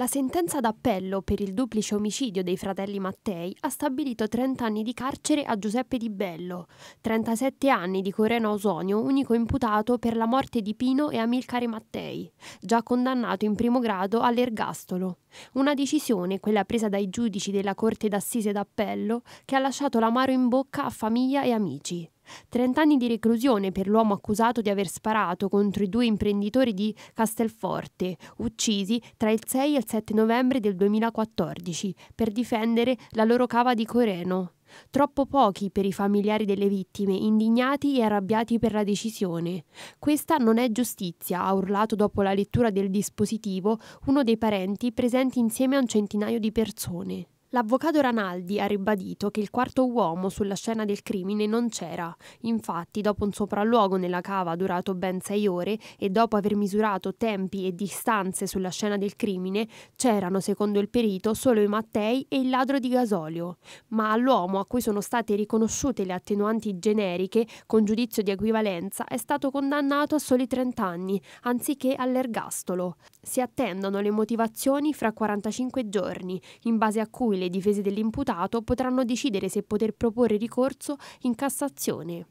La sentenza d'appello per il duplice omicidio dei fratelli Mattei ha stabilito 30 anni di carcere a Giuseppe Di Bello, 37 anni di Coreno Osonio, unico imputato per la morte di Pino e Amilcare Mattei, già condannato in primo grado all'ergastolo. Una decisione, quella presa dai giudici della Corte d'Assise d'Appello, che ha lasciato l'amaro in bocca a famiglia e amici. 30 anni di reclusione per l'uomo accusato di aver sparato contro i due imprenditori di Castelforte, uccisi tra il 6 e il 7 novembre del 2014 per difendere la loro cava di Coreno. Troppo pochi per i familiari delle vittime, indignati e arrabbiati per la decisione. Questa non è giustizia, ha urlato dopo la lettura del dispositivo uno dei parenti presenti insieme a un centinaio di persone. L'avvocato Ranaldi ha ribadito che il quarto uomo sulla scena del crimine non c'era. Infatti, dopo un sopralluogo nella cava durato ben sei ore e dopo aver misurato tempi e distanze sulla scena del crimine, c'erano, secondo il perito, solo i Mattei e il ladro di gasolio. Ma all'uomo a cui sono state riconosciute le attenuanti generiche con giudizio di equivalenza è stato condannato a soli 30 anni, anziché all'ergastolo. Si attendono le motivazioni fra 45 giorni, in base a cui le difese dell'imputato potranno decidere se poter proporre ricorso in Cassazione.